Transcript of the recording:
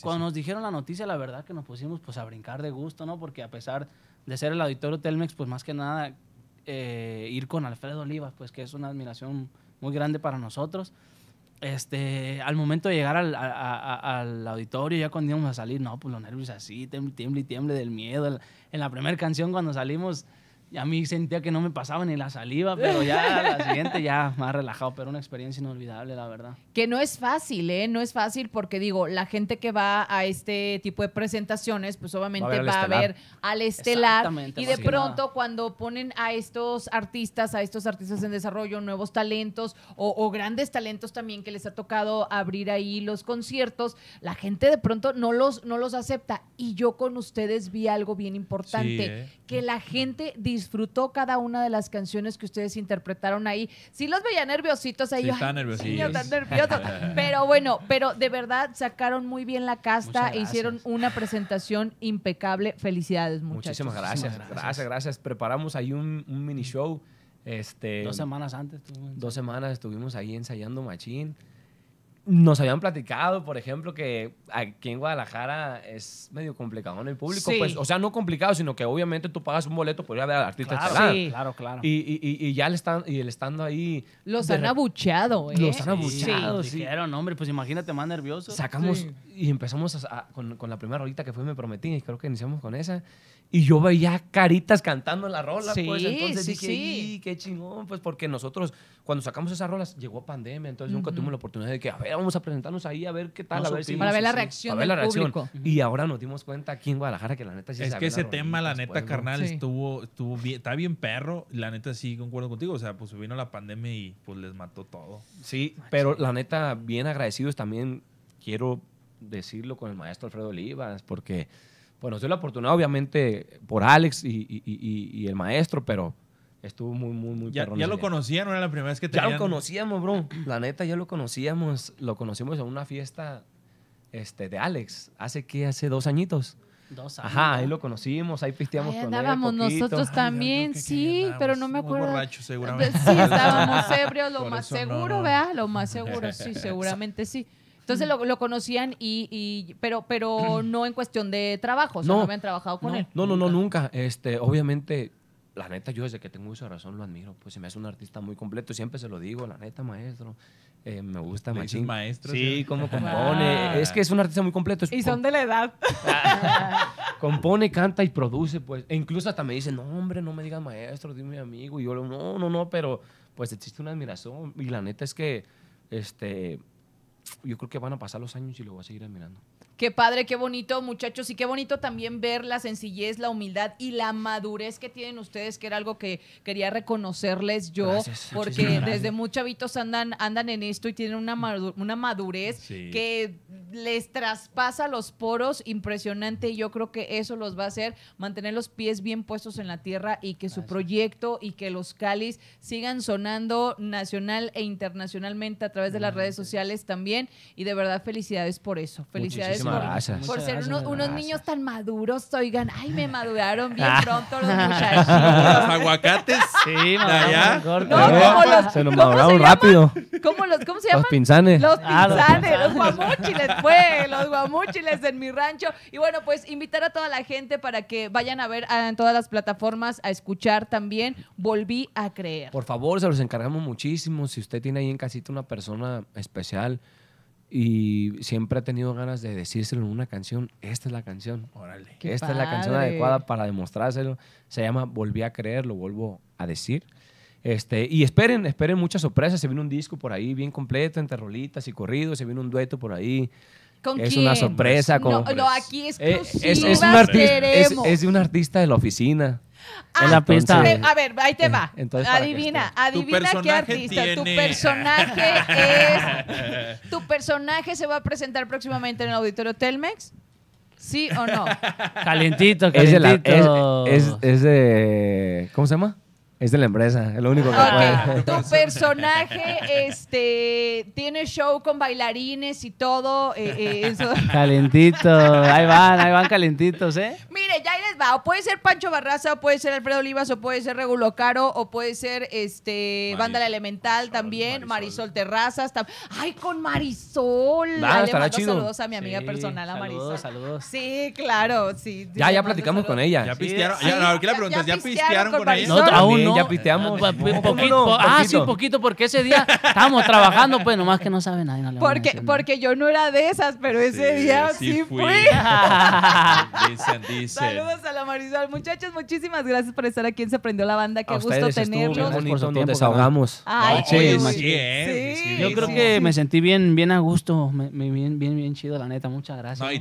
Cuando nos dijeron la noticia, la verdad que nos pusimos pues a brincar de gusto, ¿no? Porque a pesar de ser el auditorio Telmex, pues más que nada eh, ir con Alfredo Olivas, pues que es una admiración muy grande para nosotros. Este, al momento de llegar al, auditorio, ya cuando íbamos a salir, no, pues los nervios así, tiemble, y tiemble del miedo. En la primera canción, cuando salimos, y a mí sentía que no me pasaba ni la saliva, pero ya la siguiente ya más relajado, pero una experiencia inolvidable, la verdad. Que no es fácil, ¿eh? No es fácil porque digo, la gente que va a este tipo de presentaciones, pues obviamente va a ver, al estelar. Y de pronto cuando ponen a estos artistas, a estos artistas en desarrollo, nuevos talentos o, grandes talentos también que les ha tocado abrir ahí los conciertos, la gente de pronto no los, no los acepta. Y yo con ustedes vi algo bien importante, ¿eh? que la gente disfruta disfrutó cada una de las canciones que ustedes interpretaron ahí. Sí los veía nerviositos ahí. Sí, están pero bueno, pero de verdad sacaron muy bien la casta e hicieron una presentación impecable. Felicidades, muchachos. Muchísimas gracias. Gracias, gracias. Preparamos ahí un, mini show. Este, dos semanas antes. dos semanas estuvimos ahí ensayando machín nos habían platicado, por ejemplo, que aquí en Guadalajara es medio complicado en el público. Pues, o sea, no complicado, sino que obviamente tú pagas un boleto por ir a ver al artista claro, sí. claro, claro. Y, ya le están, y el estando ahí. ¿eh? Los han abucheado, Los han abucheado. Sí, sí. Dijeron, hombre, pues imagínate más nervioso. Sacamos y empezamos con, la primera rolita que fue Me Prometí, y creo que iniciamos con esa. Y yo veía caritas cantando la rola, pues. Entonces dije, sí. qué chingón, pues, porque nosotros, cuando sacamos esas rolas, llegó pandemia, entonces nunca tuvimos la oportunidad de que, a ver, eh, vamos a presentarnos ahí a ver qué tal, ver si, Para ver la reacción del público. Y ahora nos dimos cuenta aquí en Guadalajara que la neta sí Es que ese tema, la neta, carnal, estuvo, estuvo bien, está bien perro. La neta sí concuerdo contigo. O sea, pues vino la pandemia y pues les mató todo. Sí, pero la neta, bien agradecidos también quiero decirlo con el maestro Alfredo Olivas, porque, bueno, soy la oportunidad, obviamente, por Alex y el maestro, pero estuvo muy, muy, muy Ya, ya lo conocían, no era la primera vez que te Ya lo conocíamos, bro. La neta, ya lo conocíamos. Lo conocimos en una fiesta este, de Alex. ¿Hace qué? Hace dos añitos. Dos años. Ajá, ahí lo conocimos, ahí pisteamos con él, nosotros también, sí, pero pues, no me acuerdo. Muy borracho, seguramente. Sí, estábamos ebrios, lo más seguro, vea. ¿verdad? Lo más seguro, sí, seguramente sí. Entonces lo, conocían y, pero pero no en cuestión de trabajo, o no, no habían trabajado con él. No, no, no, nunca. Este, obviamente la neta, yo desde que tengo esa razón lo admiro. Pues se me hace un artista muy completo. Siempre se lo digo, la neta, maestro. Eh, me gusta machín. maestro. Sí, como cómo compone. Es que es un artista muy completo. y son de la edad. compone, canta y produce, pues. E incluso hasta me dicen, no, hombre, no me digas maestro, dime amigo. Y yo, no, no, no, pero pues existe una admiración. Y la neta es que, este, yo creo que van a pasar los años y lo voy a seguir admirando. Qué padre, qué bonito, muchachos, y qué bonito también ver la sencillez, la humildad y la madurez que tienen ustedes, que era algo que quería reconocerles yo, porque desde muchos chavitos andan, andan en esto y tienen una, una madurez que les traspasa los poros impresionante y yo creo que eso los va a hacer mantener los pies bien puestos en la tierra y que su proyecto y que los cáliz sigan sonando nacional e internacionalmente a través de las redes sociales también y de verdad felicidades por eso. Felicidades por, ser unos, niños tan maduros, oigan, ay, me maduraron bien ah. pronto los muchachos. los aguacates. Sí, ya. los, se nos maduraron rápido. ¿Cómo, se llaman? Ah, los pinzanes. Los pinzanes, los guamúchiles, fue, pues, los guamúchiles en mi rancho. Y bueno, pues invitar a toda la gente para que vayan a ver en todas las plataformas, a escuchar también. Volví a creer. Por favor, se los encargamos muchísimo. Si usted tiene ahí en casita una persona especial, y siempre ha tenido ganas de decírselo en una canción, esta es la canción, órale, esta es la canción adecuada para demostrárselo, se llama Volví a creer, lo vuelvo a decir. Este, y esperen, esperen muchas sorpresas, se viene un disco por ahí bien completo, entre rolitas y corridos, se viene un dueto por ahí. ¿Con es una sorpresa. Con, no, pues, aquí eh, es, es de un artista de la oficina a ver, ahí te va. adivina, adivina qué artista. Tu personaje es. ¿Tu personaje se va a presentar próximamente en el auditorio Telmex? ¿Sí o no? Calentito, calentito. es de ¿Cómo se llama? Es de la empresa, es lo único que Tu personaje este, tiene show con bailarines y todo. Eh, eh, calentito ahí van, ahí van calentitos, ¿eh? Mire, ya ahí les va. O puede ser Pancho Barraza, o puede ser Alfredo Olivas, o puede ser Regulo Caro, o puede ser este, Banda Elemental también, Marisol, Terrazas. ¡Ay, con Marisol! Ah, le mando saludos a mi amiga personal, a Marisol. Saludos, Sí, claro, sí. Ya, ya platicamos con ella. Ya pistearon. con, ella ya piteamos. un ah, poquito, Ah, sí, un poquito, porque ese día estábamos trabajando, pues nomás que no sabe nadie. porque, porque yo no era de esas, pero ese día sí, fui. Saludos a la Marisol. Muchachos, muchísimas gracias por estar aquí en Se Aprendió la Banda. Qué gusto tenerlos. Por desahogamos. Ay, Yo creo que me sentí bien, bien a gusto, bien, bien, bien chido, la neta. Muchas gracias.